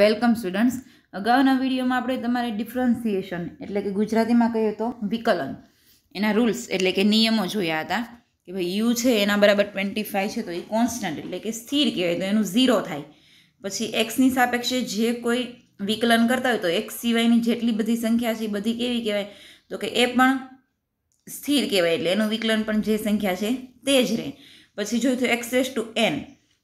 welcome students અગાઉના વિડીયોમાં આપણે તમારે ડિફરન્સિએશન એટલે કે ગુજરાતીમાં કહીએ તો વિકલન એના રૂલ્સ એટલે કે નિયમો જોયા હતા કે ભાઈ યુ છે એના બરાબર ટ્વેન્ટી ફાઇવ છે તો એ કોન્સ્ટન્ટ એટલે કે સ્થિર કહેવાય તો એનું ઝીરો થાય પછી એક્સની સાપેક્ષે જે કોઈ વિકલન કરતા હોય તો એક્સ સિવાયની જેટલી બધી સંખ્યા છે એ બધી કેવી કહેવાય તો કે એ પણ સ્થિર કહેવાય એટલે એનું વિકલન પણ જે સંખ્યા છે તે જ રહે પછી જોયું તો એક્સ ટુ એન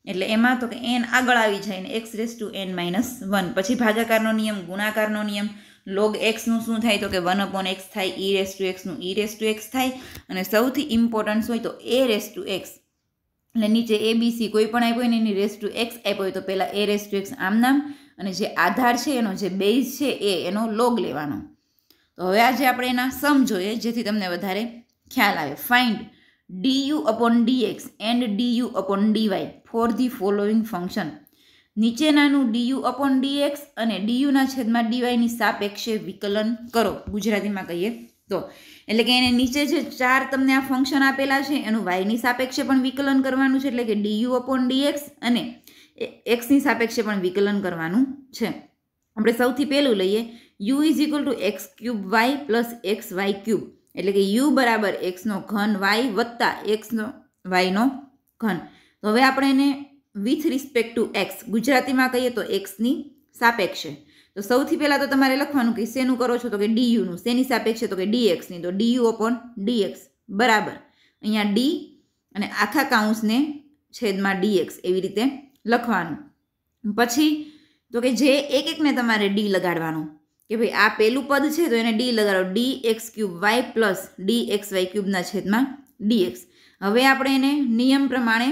એટલે એમાં તો કે એન આગળ આવી જાય ને x raise to n minus one પછી ભાગાકારનો નિયમ ગુણાકારનો નિયમ લોગ એક્સનું શું થાય તો કે વન અપોન એક્સ થાય ઈ રેસ ટુ એક્સનું ઈ રેસ ટુ એક્સ થાય અને સૌથી ઇમ્પોર્ટન્ટ હોય તો એ રેસ ટુ એક્સ એટલે નીચે એ બી સી કોઈ પણ આપ્યો હોય ને એની રેસ ટુ એક્સ આપ્યો હોય તો પહેલાં એ રેસ ટુ એક્સ આમ નામ અને જે આધાર છે એનો જે બેઝ છે એ એનો લોગ લેવાનો તો હવે આજે આપણે એના સમ જોઈએ જેથી તમને વધારે ખ્યાલ આવે find d u upon d x and d u upon d y for the following function નીચેનાનું ડીયુ અપોન ડીએક્સ અને ડીયુના છેદમાં ડીવાયની સાપેક્ષે વિકલન કરો ગુજરાતીમાં કહીએ તો એટલે કે એને નીચે જે ચાર તમને આ ફંક્શન આપેલા છે એનું વાયની સાપેક્ષે પણ વિકલન કરવાનું છે એટલે કે ડીયુ અપોન ડીએક્સ અને એક્સની સાપેક્ષે પણ વિકલન કરવાનું છે આપણે સૌથી પહેલું લઈએ u is equal to x cube y plus x y cube એટલે કે યુ બરાબર એક્સનો ઘન વાય વત્તા એક્સનો વાયનો ઘન તો હવે આપણે એને વિથ રિસ્પેક્ટ ટુ એક્સ ગુજરાતીમાં કહીએ તો એક્સની સાપેક્ષે તો સૌથી પહેલાં તો તમારે લખવાનું કે શેનું કરો છો તો કે ડીયુનું શેની સાપેક્ષે તો કે ડી એક્સની તો ડી અપોન ડી એક્સ બરાબર અહીંયા ડી અને આખા કાઉન્સને છેદમાં ડી એક્સ એવી રીતે લખવાનું પછી તો કે જે એક એકને તમારે ડી લગાડવાનું કે ભાઈ આ પહેલું પદ છે તો એને ડી લગાડો d x cube y plus d x y ક્યુબના છેદમાં ડી એક્સ હવે આપણે એને નિયમ પ્રમાણે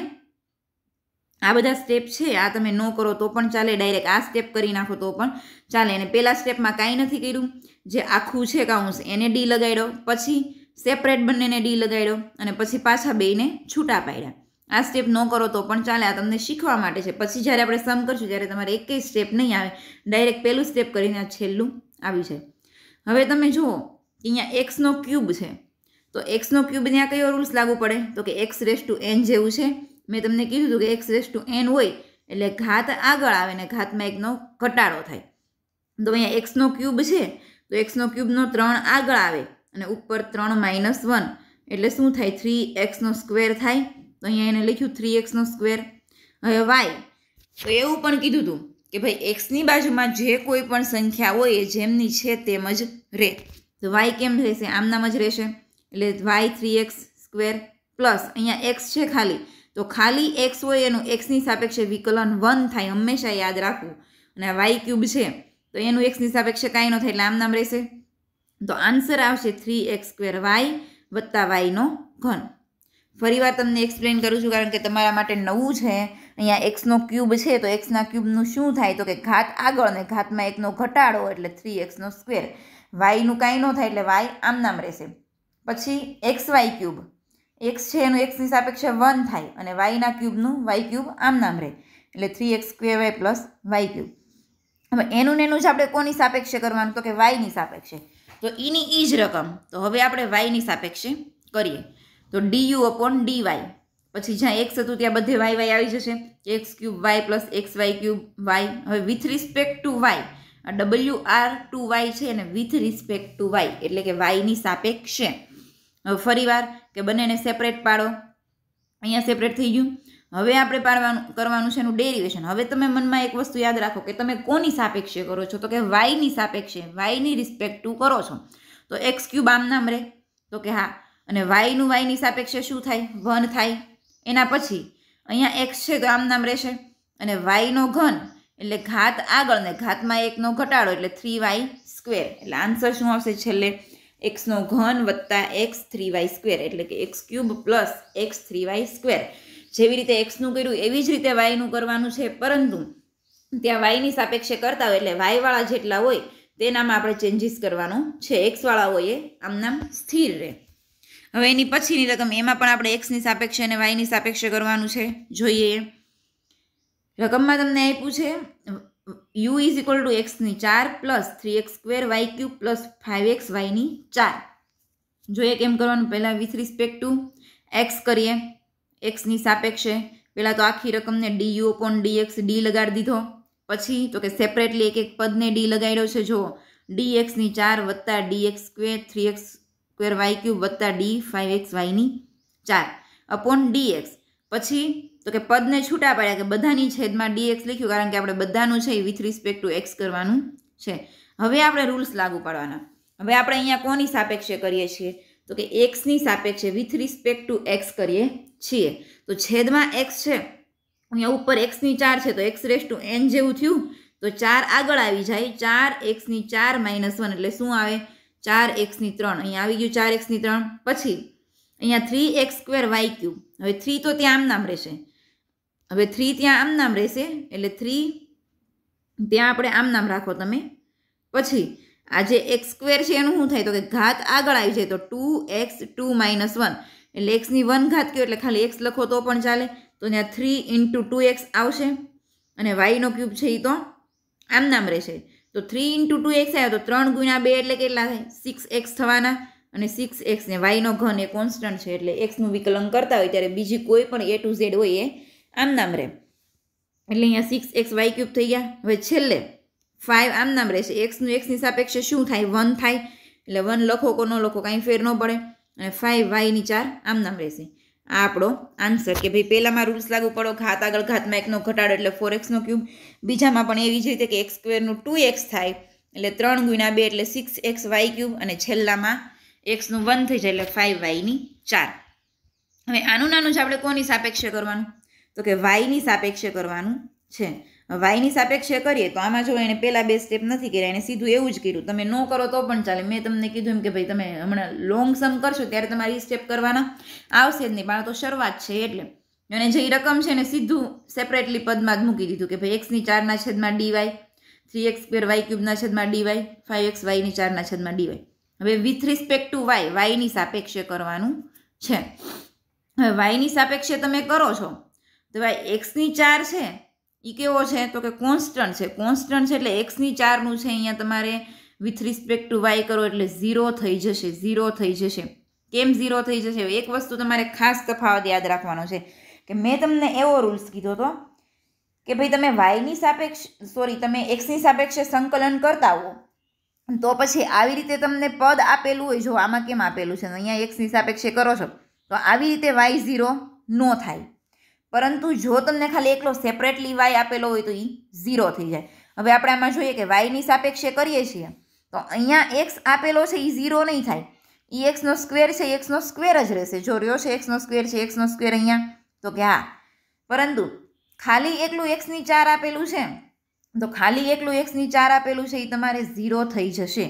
આ બધા સ્ટેપ છે આ તમે ન કરો તો પણ ચાલે ડાયરેક્ટ આ સ્ટેપ કરી નાખો તો પણ ચાલે અને પહેલાં સ્ટેપમાં કાંઈ નથી કર્યું જે આખું છે કાઉન્સ એને ડી લગાડ્યો પછી સેપરેટ બંનેને ડી લગાડ્યો અને પછી પાછા બેને છૂટા પાડ્યા આ સ્ટેપ ન કરો તો પણ ચાલે આ તમને શીખવા માટે છે પછી જ્યારે આપણે સમ કરશું ત્યારે તમારે એક સ્ટેપ નહીં આવે ડાયરેક્ટ પહેલું સ્ટેપ કરીને આ છેલ્લું આવી જાય હવે તમે જુઓ અહીંયા એક્સનો ક્યુબ છે તો એક્સનો ક્યુબ ત્યાં કયો રૂલ્સ લાગુ પડે તો કે એક્સ રેસ ટુ એન જેવું છે મેં તમને કીધું હતું કે એક્સ રેસ ટુ એન હોય એટલે ઘાત આગળ આવે ને ઘાતમાં એકનો ઘટાડો થાય તો અહીંયા એક્સનો ક્યુબ છે તો એક્સનો ક્યુબનો ત્રણ આગળ આવે અને ઉપર ત્રણ માઇનસ વન એટલે શું થાય થ્રી એક્સનો સ્ક્વેર થાય તો અહીંયા એને લખ્યું થ્રી એક્સનો સ્ક્વેર હવે વાય તો એવું પણ કીધું હતું કે ભાઈ એક્સની બાજુમાં જે કોઈ પણ સંખ્યા હોય એ જેમની છે તેમ જ રહે તો વાય કેમ રહેશે આમનામ જ રહેશે એટલે y three x square plus અહીંયા એક્સ છે ખાલી તો ખાલી એક્સ હોય એનું એક્સની સાપેક્ષે વિકલન વન થાય હંમેશા યાદ રાખવું અને આ વાય ક્યુબ છે તો એનું એક્સની સાપેક્ષે કાંઈ ન થાય એટલે આમ નામ રહેશે તો આન્સર આવશે થ્રી એક્સ સ્ક્વેર વાય વત્તા વાયનો ઘન ફરીવાર તમને એક્સપ્લેન કરું છું કારણ કે તમારા માટે નવું છે અહીંયા એક્સનો ક્યુબ છે તો એક્સના ક્યુબનું શું થાય તો કે ઘાત આગળ અને ઘાતમાં એકનો ઘટાડો એટલે થ્રી એક્સનો સ્ક્વેર વાયનું કાંઈ ન થાય એટલે વાય આમ નામ રહેશે પછી એક્સ વાય ક્યુબ એક્સ છે એનું એક્સની સાપેક્ષે વન થાય અને વાયના ક્યુબનું વાય ક્યુબ આમ નામ રહે એટલે three x square y plus y cube હવે એનું ને એનું જ આપણે કોની સાપેક્ષે કરવાનું તો કે વાયની સાપેક્ષે તો એની એ જ રકમ તો હવે આપણે વાયની સાપેક્ષે કરીએ તો d u u upon d y પછી જ્યાં એક્સ હતું ત્યાં બધે વાય વાય આવી જશે x cube y plus x y cube y હવે વિથ રિસ્પેક્ટ ટુ વાય ડબલ્યુ આર ટુ વાય છે અને વિથ રિસ્પેક્ટ ટુ વાય એટલે કે વાયની સાપેક્ષે ફરીવાર કે બંનેને સેપરેટ પાડો અહીંયા સેપરેટ થઈ ગયું હવે આપણે પાડવાનું કરવાનું છે એનું ડેરિવેશન હવે તમે મનમાં એક વસ્તુ યાદ રાખો કે તમે કોની સાપેક્ષે કરો છો તો કે વાયની સાપેક્ષે વાયની રિસ્પેક્ટ ટુ કરો છો તો એક્સ ક્યુબ આમ નામ રહે તો કે હા અને વાયનું વાયની સાપેક્ષે શું થાય વન થાય એના પછી અહીંયા એક્સ છે તો આમ નામ રહેશે અને વાયનો ઘન એટલે ઘાત આગળ ને ઘાતમાં એકનો ઘટાડો એટલે થ્રી વાય સ્ક્વેર એટલે આન્સર શું આવશે છેલ્લે એક્સનો ઘન વત્તા એક્સ થ્રી વાય સ્ક્વેર એટલે કે x cube plus x three y square જેવી રીતે એક્સનું કર્યું એવી જ રીતે વાયનું કરવાનું છે પરંતુ ત્યાં વાયની સાપેક્ષે કરતા હોય એટલે વાયવાળા જેટલા હોય તેનામાં આપણે ચેન્જીસ કરવાનું છે એક્સવાળા હોય એ આમ નામ સ્થિર રહે હવે એની પછીની રકમ એમાં પણ આપણે એક્સની સાપેક્ષે અને વાયની સાપેક્ષે કરવાનું છે જોઈએ રકમમાં તમને આપ્યું છે યુ ઇઝ ઇક્વલ ટુ એક્સની ચાર plus three x square y cube plus five x વાયની ચાર જોઈએ કેમ કરવાનું પહેલાં વિથ રિસ્પેક્ટ ટુ એક્સ કરીએ એક્સની સાપેક્ષે પહેલાં તો આખી રકમને d u upon d x d લગાડી દીધો પછી તો કે સેપરેટલી એક એક પદને ડી લગાડ્યો છે જો ડી એક્સની ચાર વત્તા d x square three x square y cube વત્તા ડી ફાઇવ એક્સ વાયની ચાર અપોન ડી એક્સ પછી તો કે પદને છૂટા પાડ્યા કે બધાની છેદમાં ડીએક્સ લખ્યું કારણ કે આપણે બધાનું છે એ વિથ રિસ્પેક્ટ ટુ એક્સ કરવાનું છે હવે આપણે રૂલ્સ લાગુ પાડવાના હવે આપણે અહીંયા કોની સાપેક્ષે કરીએ છીએ તો કે એક્સની સાપેક્ષે વિથ રિસ્પેક્ટ ટુ એક્સ કરીએ છીએ તો છેદમાં એક્સ છે અહીંયા ઉપર એક્સની ચાર છે તો એક્સ રેસ ટુ એન જેવું થયું તો ચાર આગળ આવી જાય ચાર એક્સની ચાર માઇનસ વન એટલે શું આવે ચાર એક્સની ત્રણ અહીંયા આવી ગયું ચાર એક્સની ત્રણ પછી અહીંયા three x square y cube હવે થ્રી તો ત્યાં આમ નામ રહેશે હવે થ્રી ત્યાં આમ નામ રહેશે એટલે થ્રી ત્યાં આપણે આમ નામ રાખો તમે પછી આ જે એક્સ સ્ક્વેર છે એનું શું થાય તો કે ઘાત આગળ આવી જાય તો two x two minus one એટલે એક્સની વન ઘાત કયો એટલે ખાલી એક્સ લખો તો પણ ચાલે તો ત્યાં થ્રી ઇન્ટુ ટુ એક્સ આવશે અને વાયનો ક્યુબ છે એ તો આમ નામ રહેશે તો થ્રી ઇન્ટુ ટુ એક્સ આવ્યો તો ત્રણ ગુણ્યા બે એટલે કેટલા થાય સિક્સ એક્સ થવાના અને સિક્સ એક્સ ને વાયનો ઘન એ કોન્સ્ટન્ટ છે એટલે એક્સનું વિકલન કરતા હોય ત્યારે બીજી કોઈ પણ એ ટુ ઝેડ હોય એ આમ નામ રહે એટલે અહીંયા સિક્સ એક્સ વાય ક્યુબ થઈ ગયા હવે છેલ્લે ફાઇવ આમ નામ રહેશે એક્સનું એક્સની સાપેક્ષે શું થાય વન થાય એટલે વન લખો કે ન લખો કાંઈ ફેર ન પડે અને ફાઇવ વાયની ચાર આમ નામ રહેશે આ આપણો આન્સર કે ભાઈ પહેલાંમાં રૂલ્સ લાગુ પડો ઘાત આગળ ઘાતમાં એકનો ઘટાડો એટલે ફોર એક્સનો ક્યુબ બીજામાં પણ એવી જ રીતે કે એક્સ સ્ક્વેરનું ટુ એક્સ થાય એટલે ત્રણ ગુણ્યા બે એટલે સિક્સ એક્સ વાય ક્યુબ અને છેલ્લામાં એક્સનું વન થઈ જાય એટલે ફાઇવ વાયની ચાર હવે આનું નાનું જ આપણે કોની સાપેક્ષે કરવાનું તો કે વાયની સાપેક્ષે કરવાનું છે વાયની સાપેક્ષે કરીએ તો આમાં જો એણે પહેલાં બે સ્ટેપ નથી કર્યા એણે સીધું એવું જ કર્યું તમે ન કરો તો પણ ચાલે મેં તમને કીધું એમ કે ભાઈ તમે હમણાં લોંગ સમ કરશો ત્યારે તમારે એ સ્ટેપ કરવાના આવશે જ નહીં પણ તો શરૂઆત છે એટલે અને જે રકમ છે એને સીધું સેપરેટલી પદમાં જ મૂકી દીધું કે ભાઈ એક્સની ચારના છેદમાં d y three x square y ક્યુબના છેદમાં ડીવાય ફાઇવ એક્સ વાયની ચારના છેદમાં ડીવાય હવે વિથ રિસ્પેક્ટ ટુ વાય વાયની સાપેક્ષે કરવાનું છે હવે વાયની સાપેક્ષે તમે કરો છો તો ભાઈ એક્સની ચાર છે એ કેવો છે તો કે કોન્સ્ટન્ટ છે કોન્સ્ટન્ટ છે એટલે એક્સની ચારનું છે અહીંયા તમારે વિથ રિસ્પેક્ટ ટુ વાય કરો એટલે ઝીરો થઈ જશે ઝીરો થઈ જશે કેમ ઝીરો થઈ જશે એક વસ્તુ તમારે ખાસ તફાવત યાદ રાખવાનો છે કે મેં તમને એવો રૂલ્સ કીધો હતો કે ભાઈ તમે વાયની સાપેક્ષ સોરી તમે એક્સની સાપેક્ષે સંકલન કરતા હો તો પછી આવી રીતે તમને પદ આપેલું હોય જો આમાં કેમ આપેલું છે અહીંયા એક્સની સાપેક્ષે કરો છો તો આવી રીતે વાય ઝીરો નો થાય પરંતુ જો તમને ખાલી એકલો સેપરેટલી વાય આપેલો હોય તો એ ઝીરો થઈ જાય હવે આપણે આમાં જોઈએ કે વાયની સાપેક્ષે કરીએ છીએ તો અહીંયા એક્સ આપેલો છે એ ઝીરો નહીં થાય એ એક્સનો સ્ક્વેર છે એક્સનો સ્ક્વેર જ રહેશે જો રહ્યો છે એક્સનો સ્ક્વેર છે એક્સનો સ્ક્વેર અહીંયા તો કે હા પરંતુ ખાલી એકલું એક્સની ચાર આપેલું છે તો ખાલી એકલું એક્સની ચાર આપેલું છે એ તમારે ઝીરો થઈ જશે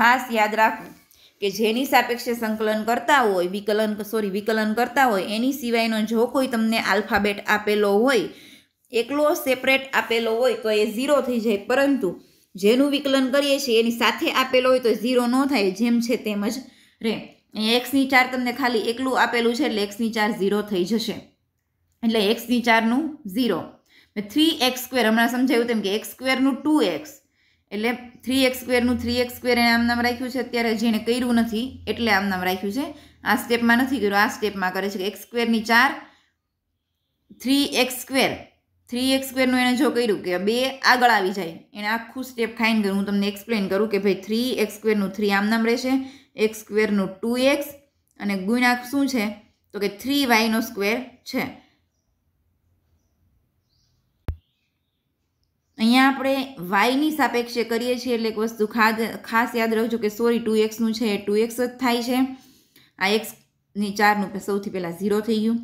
ખાસ યાદ રાખવું કે જેની સાપેક્ષે સંકલન કરતા હોય વિકલન સોરી વિકલન કરતા હોય એની સિવાયનો જો કોઈ તમને આલ્ફાબેટ આપેલો હોય એકલો સેપરેટ આપેલો હોય તો એ ઝીરો થઈ જાય પરંતુ જેનું વિકલન કરીએ છીએ એની સાથે આપેલો હોય તો ઝીરો ન થાય જેમ છે તેમ જ રહે એક્સની ચાર તમને ખાલી એકલું આપેલું છે એટલે એક્સની ચાર ઝીરો થઈ જશે એટલે એક્સની ચારનું ઝીરો થ્રી એક્સ સ્ક્વેર હમણાં સમજાયું તેમ કે એક્સ સ્ક્વેરનું ટુ એક્સ એટલે થ્રી એક્સ સ્ક્વેરનું થ્રી એક્સ સ્ક્વેર એને આમનામ રાખ્યું છે અત્યારે જેણે કર્યું નથી એટલે આમનામ રાખ્યું છે આ સ્ટેપમાં નથી કર્યું આ સ્ટેપમાં કરે છે કે એક્સ સ્ક્વેરની ચાર three x square three x સ્ક્વેરનું એણે જો કર્યું કે બે આગળ આવી જાય એણે આખું સ્ટેપ ખાઈને કર્યું હું તમને એક્સપ્લેન કરું કે ભાઈ થ્રી એક્સ સ્ક્વેરનું થ્રી આમનામ રહેશે એક્સ સ્ક્વેરનું ટુ એક્સ અને ગુણાંક શું છે તો કે થ્રી વાયનો સ્ક્વેર છે અહીંયા આપણે વાયની સાપેક્ષે કરીએ છીએ એટલે એક વસ્તુ ખાસ યાદ રાખજો કે સોરી ટુ એક્સનું છે એ ટુ એક્સ જ થાય છે આ એક્સની ચારનું સૌથી પહેલાં ઝીરો થઈ ગયું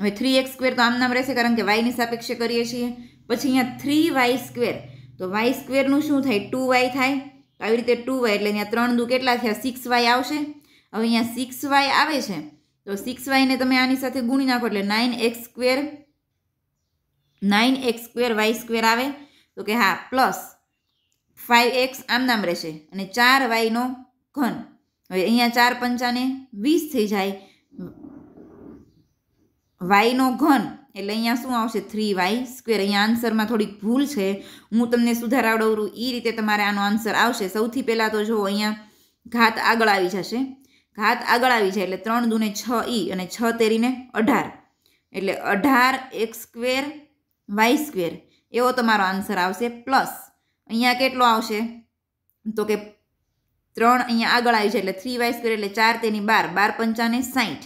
હવે થ્રી એક્સ સ્ક્વેર તો નામ રહેશે કારણ કે વાયની સાપેક્ષે કરીએ છીએ પછી અહીંયા થ્રી વાય સ્ક્વેર તો વાય સ્ક્વેરનું શું થાય ટુ વાય થાય તો આવી રીતે ટુ વાય એટલે અહીંયા ત્રણ દુ કેટલા થયા સિક્સ વાય આવશે હવે અહીંયા સિક્સ વાય આવે છે તો સિક્સ વાયને તમે આની સાથે ગુણી નાખો એટલે nine x square nine x square y square આવે તો કે હા પ્લસ ફાઇવ એક્સ આમનામ રહેશે અને ચાર વાયનો ઘન હવે અહીંયા ચાર પંચાને વીસ થઈ જાય વાયનો ઘન એટલે અહીંયા શું આવશે થ્રી વાય સ્ક્વેર અહીંયા આન્સરમાં થોડીક ભૂલ છે હું તમને સુધારાવડવું એ રીતે તમારે આનો આન્સર આવશે સૌથી પહેલાં તો જો અહીંયા ઘાત આગળ આવી જશે ઘાત આગળ આવી જાય એટલે ત્રણ દૂને છ ઈ અને છ તેરીને અઢાર એટલે અઢાર એક સ્ક્વેર વાય સ્ક્વેર એવો તમારો આન્સર આવશે પ્લસ અહીંયા કેટલો આવશે તો કે ત્રણ અહીંયા આગળ આવી છે એટલે થ્રી વાય સ્ક્વેર એટલે ચાર તેની બાર બાર પંચાને સાઠ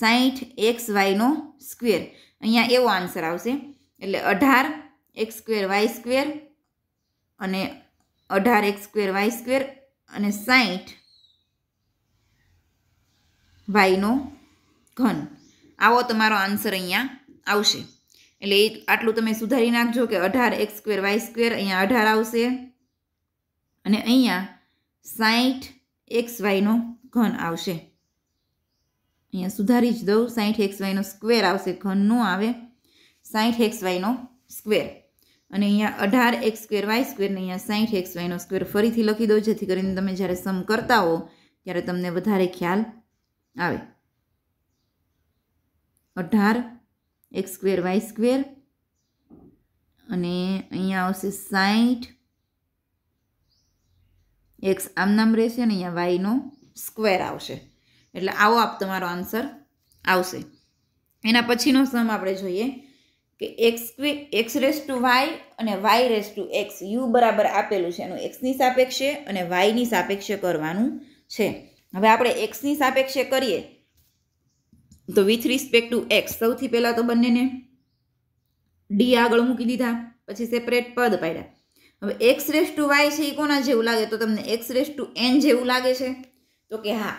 સાઠ એક્સ વાયનો સ્ક્વેર અહીંયા એવો આન્સર આવશે એટલે અઢાર એક્સ સ્ક્વેર વાય સ્ક્વેર અને અઢાર એક્સ સ્ક્વેર વાય સ્ક્વેર અને સાઠ વાયનો ઘન આવો તમારો આન્સર અહીંયા આવશે એટલે એ આટલું તમે સુધારી નાખજો કે અઢાર એક્સ સ્ક્વેર વાય સ્ક્વેર અહીંયા અઢાર આવશે અને અહીંયા સાઠ એક્સ વાયનો ઘન આવશે અહીંયા સુધારી જ દઉં સાઠ એક્સ વાયનો સ્ક્વેર આવશે ઘનનો આવે સાઠ એક્સ વાયનો સ્ક્વેર અને અહીંયા અઢાર એક્સ સ્ક્વેર વાય સ્ક્વેરને અહીંયા સાઠ એક્સ વાયનો સ્ક્વેર ફરીથી લખી દો જેથી કરીને તમે જ્યારે સમ કરતા હો ત્યારે તમને વધારે ખ્યાલ આવે અઢાર એક્સ સ્ક્વેર વાય સ્ક્વેર અને અહીંયા આવશે સાઠ એક્સ આમ નામ રહેશે અને અહીંયા વાયનો સ્ક્વેર આવશે એટલે આવો આપ તમારો આન્સર આવશે એના પછીનો સમ આપણે જોઈએ કે એક્સ ક્વે એક્સ રેસ ટુ વાય અને y raise to x u બરાબર આપેલું છે એનું એક્સની સાપેક્ષે અને વાયની સાપેક્ષે કરવાનું છે હવે આપણે એક્સની સાપેક્ષે કરીએ તો વિથ રિસ્પેક્ટ ટુ એક્સ સૌથી પહેલાં તો બંનેને ડી આગળ મૂકી દીધા પછી સેપરેટ પદ પાડ્યા હવે એક્સ રેસ ટુ વાય છે એ કોના જેવું લાગે તો તમને એક્સ રેસ ટુ એન જેવું લાગે છે તો કે હા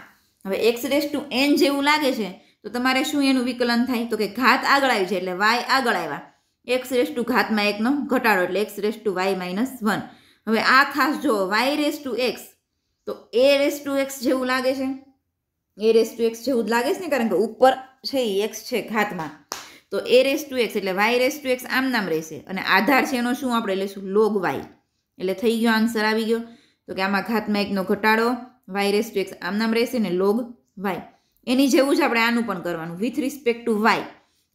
હવે એક્સ રેસ ટુ એન જેવું લાગે છે તો તમારે શું એનું વિકલન થાય તો કે ઘાત આગળ આવી છે એટલે વાય આગળ આવ્યા એક્સ રેસ ટુ ઘાતમાં એકનો ઘટાડો એટલે x raise to y minus one હવે આ ખાસ જો વાય રેસ ટુ એક્સ તો એ રેસ ટુ એક્સ જેવું લાગે છે એ રેસ ટુ એક્સ જેવું જ લાગે છે ને કારણ કે ઉપર છે એ એક્સ છે ઘાતમાં તો એ રેસ ટુ એક્સ એટલે વાય રેસ ટુ એક્સ આમ નામ રહેશે અને આધાર છે એનો શું આપણે લઈશું લોગ વાય એટલે થઈ ગયો આન્સર આવી ગયો તો કે આમાં ઘાતમાં એકનો ઘટાડો વાય રેસ ટુ એક્સ આમ નામ રહેશે ને લોગ વાય એની જેવું જ આપણે આનું પણ કરવાનું વિથ રિસ્પેક્ટ ટુ વાય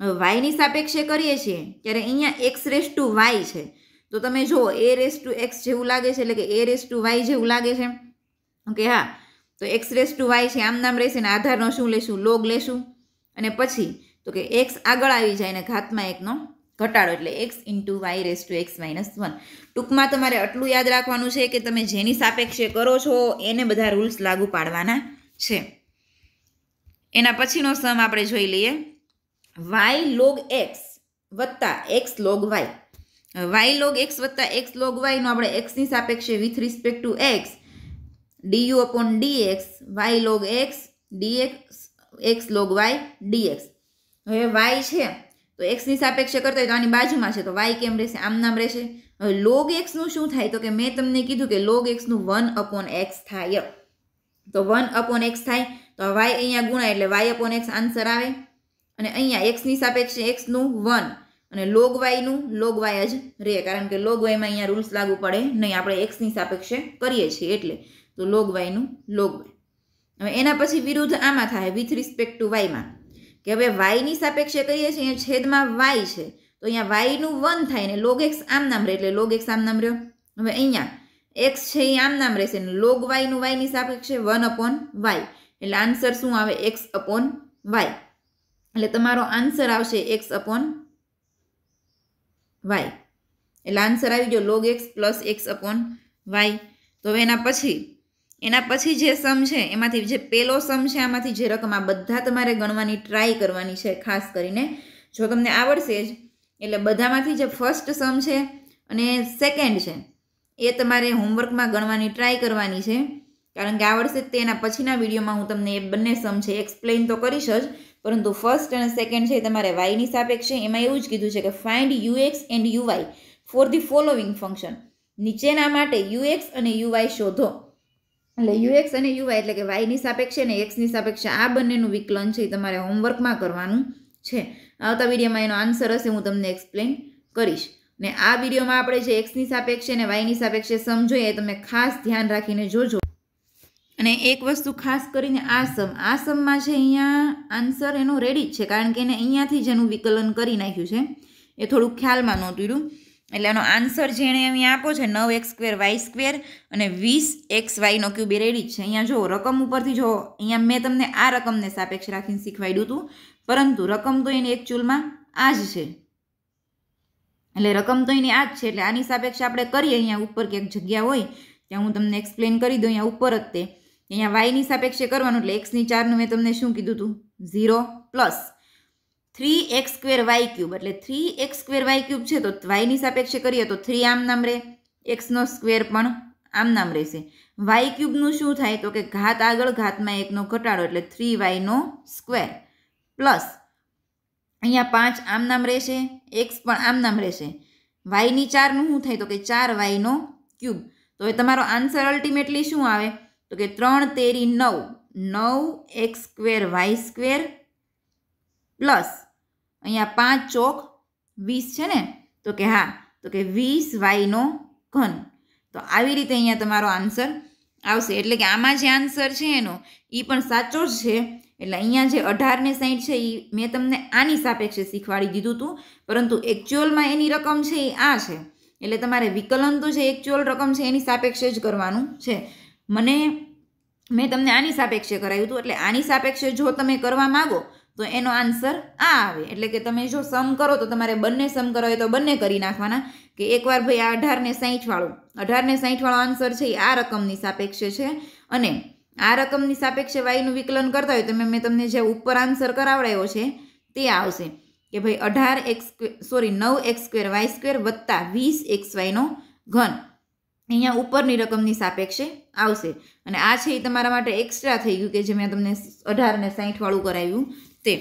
હવે વાયની સાપેક્ષે કરીએ છીએ ત્યારે અહીંયા એક્સ રેસ ટુ વાય છે તો તમે જુઓ એ રેસ ટુ એક્સ જેવું લાગે છે એટલે કે એ રેસ ટુ વાય જેવું લાગે છે ઓકે હા તો એક્સ રેસ ટુ વાય છે આમ નામ રહેશે ને આધારનો શું લેશું લોગ લેશું અને પછી તો કે એક્સ આગળ આવી જાય ને ઘાતમાં એકનો ઘટાડો એટલે x into y raise to x minus one ટૂંકમાં તમારે આટલું યાદ રાખવાનું છે કે તમે જેની સાપેક્ષે કરો છો એને બધા રૂલ્સ લાગુ પાડવાના છે એના પછીનો સમ આપણે જોઈ લઈએ વાય લોગ એક્સ વત્તા x log y y log x વત્તા એક્સ લોગ વાયનો આપણે એક્સની સાપેક્ષે with respect to x d u upon d x y log x d x x log y d x હવે વાય છે તો એક્સની સાપેક્ષે કરતા હોય તો આની બાજુમાં છે તો વાય કેમ રહેશે આમ નામ રહેશે હવે લોગ એક્સનું શું થાય તો કે મેં તમને કીધું કે લોગ એક્સનું વન અપોન એક્સ થાય તો વન અપોન એક્સ થાય તો વાય અહીંયા ગુણાય એટલે વાય અપોન એક્સ આન્સર આવે અને અહીંયા એક્સની સાપેક્ષે એક્સનું વન અને લોગ વાયનું લોગ વાય જ રહે કારણ કે લોગ વાયમાં અહીંયા રૂલ્સ લાગુ પડે નહીં આપણે એક્સની સાપેક્ષે કરીએ છીએ એટલે તો લોગ વાયનું લોગ વાય હવે એના પછી વિરુદ્ધ આમાં થાય વિથ રિસ્પેક્ટ ટુ વાયમાં કે હવે વાયની સાપેક્ષે કહીએ છીએ અહીંયા છેદમાં વાય છે તો અહીંયા વાયનું વન થાય ને લોગ એક્સ આમ નામ રહે એટલે લોગ એક્સ આમ નામ રહ્યો હવે અહીંયા એક્સ છે એ આમ નામ રહેશે ને લોગ વાયનું વાયની સાપેક્ષે વન અપોન વાય એટલે આન્સર શું આવે એક્સ અપોન વાય એટલે તમારો આન્સર આવશે એક્સ અપોન વાય એટલે આન્સર આવી ગયો log x plus x upon y તો હવે એના પછી એના પછી જે સમ છે એમાંથી જે પેલો સમ છે આમાંથી જે રકમ આ બધા તમારે ગણવાની ટ્રાય કરવાની છે ખાસ કરીને જો તમને આવડશે જ એટલે બધામાંથી જે ફર્સ્ટ સમ છે અને સેકન્ડ છે એ તમારે હોમવર્કમાં ગણવાની ટ્રાય કરવાની છે કારણ કે આવડશે તેના પછીના વિડીયોમાં હું તમને એ બંને સમ છે એક્સપ્લેન તો કરીશ જ પરંતુ ફર્સ્ટ અને સેકન્ડ છે એ તમારે વાયની સાપેક્ષે એમાં એવું જ કીધું છે કે find u x and u y for the following function નીચેના માટે યુએક્સ અને યુવાય શોધો એટલે યુ એક્સ અને યુવાય એટલે કે વાયની સાપેક્ષે અને એક્સની સાપેક્ષે આ બંનેનું વિકલન છે એ તમારે હોમવર્કમાં કરવાનું છે આવતા વિડીયોમાં એનો આન્સર હશે હું તમને એક્સપ્લેન કરીશ ને આ વિડીયોમાં આપણે જે એક્સની સાપેક્ષે અને વાયની સાપેક્ષે એ તમે ખાસ ધ્યાન રાખીને જોજો અને એક વસ્તુ ખાસ કરીને આ સમ આ સમમાં છે અહીંયા આન્સર એનો રેડી જ છે કારણ કે એને અહીંયાથી જ એનું વિકલન કરી નાખ્યું છે એ થોડુંક ખ્યાલમાં નહોતું એટલે આનો આન્સર જેણે અહીંયા આપો છે નવ એક્સ સ્ક્વેર વાય સ્ક્વેર અને વીસ એક્સ વાયનો ક્યુબ એ રેડી છે અહીંયા જો રકમ ઉપરથી જો અહીંયા મેં તમને આ રકમને સાપેક્ષ રાખીને શીખવાડ્યું હતું પરંતુ રકમ તો એની એકચ્યુઅલમાં આ જ છે એટલે રકમ તો એની આ જ છે એટલે આની સાપેક્ષ આપણે કરીએ અહીંયા ઉપર ક્યાંક જગ્યા હોય ત્યાં હું તમને એક્સપ્લેન કરી દઉં અહીંયા ઉપર જ તે અહીંયા વાયની સાપેક્ષે કરવાનું એટલે એક્સની ચારનું મેં તમને શું કીધું હતું zero plus three x square y cube એટલે three x square y cube છે તો વાયની સાપેક્ષે કરીએ તો થ્રી આમ નામ રહે એક્સનો સ્ક્વેર પણ આમ નામ રહેશે વાય ક્યુબનું શું થાય તો કે ઘાત આગળ ઘાતમાં એકનો ઘટાડો એટલે થ્રી વાયનો સ્ક્વેર પ્લસ અહીંયા પાંચ આમ નામ રહેશે એક્સ પણ આમ નામ રહેશે વાયની ચારનું શું થાય તો કે ચાર વાયનો ક્યુબ તો એ તમારો આન્સર અલ્ટિમેટલી શું આવે તો કે ત્રણ તેરી નવ નવ x square y square plus અહીંયા પાંચ ચોક વીસ છે ને તો કે હા તો કે વીસ વાયનો ઘન તો આવી રીતે અહીંયા તમારો આન્સર આવશે એટલે કે આમાં જે આન્સર છે એનો એ પણ સાચો જ છે એટલે અહીંયા જે અઢારને સાઈઠ છે એ મેં તમને આની સાપેક્ષે શીખવાડી દીધું હતું પરંતુ એકચ્યુઅલમાં એની રકમ છે એ આ છે એટલે તમારે વિકલન તો જે એકચ્યુઅલ રકમ છે એની સાપેક્ષે જ કરવાનું છે મને મેં તમને આની સાપેક્ષે કરાવ્યું હતું એટલે આની સાપેક્ષે જો તમે કરવા માગો તો એનો આન્સર આ આવે એટલે કે તમે જો સમ કરો તો તમારે બંને સમ કરો તો બંને કરી નાખવાના કે એકવાર ભાઈ આ અઢારને સાહીઠવાળું અઢારને સાહીઠવાળો આન્સર છે એ આ રકમની સાપેક્ષે છે અને આ રકમની સાપેક્ષે વાયનું વિકલન કરતા હોય તો મેં તમને જે ઉપર આન્સર કરાવડાયો છે તે આવશે કે ભાઈ અઢાર એક્સ સોરી નવ એક્સ સ્ક્વેર વાય સ્ક્વેર વત્તા વીસ એક્સ વાયનો ઘન અહીંયા ઉપરની રકમની સાપેક્ષે આવશે અને આ છે એ તમારા માટે એક્સ્ટ્રા થઈ ગયું કે જે મેં તમને અઢાર ને સાહીઠવાળું કરાવ્યું તે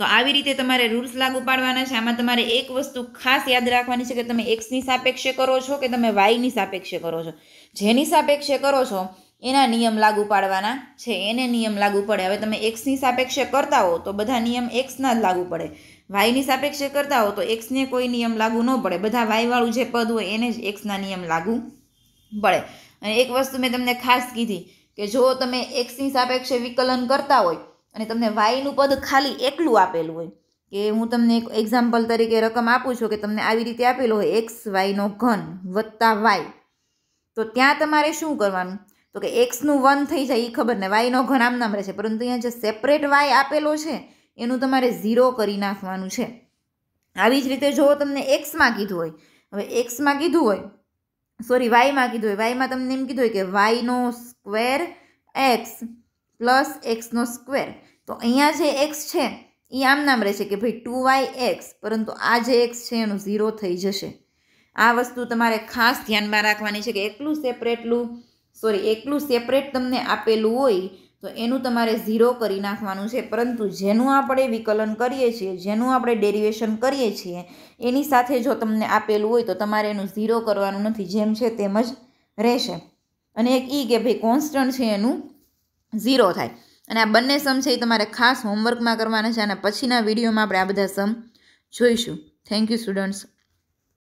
તો આવી રીતે તમારે રૂલ્સ લાગુ પાડવાના છે આમાં તમારે એક વસ્તુ ખાસ યાદ રાખવાની છે કે તમે એક્સની સાપેક્ષે કરો છો કે તમે વાયની સાપેક્ષે કરો છો જેની સાપેક્ષે કરો છો એના નિયમ લાગુ પાડવાના છે એને નિયમ લાગુ પડે હવે તમે એક્સની સાપેક્ષે કરતા હો તો બધા નિયમ એક્સના જ લાગુ પડે વાયની સાપેક્ષે કરતા હો તો એક્સને કોઈ નિયમ લાગુ ન પડે બધા વાયવાળું જે પદ હોય એને જ એક્સના નિયમ લાગુ પડે અને એક વસ્તુ મેં તમને ખાસ કીધી કે જો તમે એક્સની સાપેક્ષે વિકલન કરતા હોય અને તમને વાયનું પદ ખાલી એકલું આપેલું હોય કે હું તમને એક એક્ઝામ્પલ તરીકે રકમ આપું છું કે તમને આવી રીતે આપેલો હોય એક્સ વાયનો ઘન વત્તા વાય તો ત્યાં તમારે શું કરવાનું તો કે એક્સનું વન થઈ જાય એ ખબર ને વાયનો ઘન આમ નામ રહેશે પરંતુ અહીંયા જે સેપરેટ વાય આપેલો છે એનું તમારે ઝીરો કરી નાખવાનું છે આવી જ રીતે જો તમને એક્સમાં કીધું હોય હવે એક્સમાં કીધું હોય સોરી વાયમાં કીધું હોય વાયમાં તમને એમ કીધું હોય કે વાયનો સ્ક્વેર એક્સ પ્લસ એક્સનો સ્ક્વેર તો અહીંયા જે એક્સ છે એ આમ નામ રહેશે કે ભાઈ ટુ વાય એક્સ પરંતુ આ જે એક્સ છે એનું ઝીરો થઈ જશે આ વસ્તુ તમારે ખાસ ધ્યાનમાં રાખવાની છે કે એકલું સેપરેટલું સોરી એકલું સેપરેટ તમને આપેલું હોય તો એનું તમારે ઝીરો કરી નાખવાનું છે પરંતુ જેનું આપણે વિકલન કરીએ છીએ જેનું આપણે ડેરિવેશન કરીએ છીએ એની સાથે જો તમને આપેલું હોય તો તમારે એનું ઝીરો કરવાનું નથી જેમ છે તેમ જ રહેશે અને એક ઈ કે ભાઈ કોન્સ્ટન્ટ છે એનું ઝીરો થાય અને આ બંને સમ છે એ તમારે ખાસ હોમવર્કમાં કરવાના છે અને પછીના વિડીયોમાં આપણે આ બધા સમ જોઈશું થેન્ક યુ સ્ટુડન્ટ્સ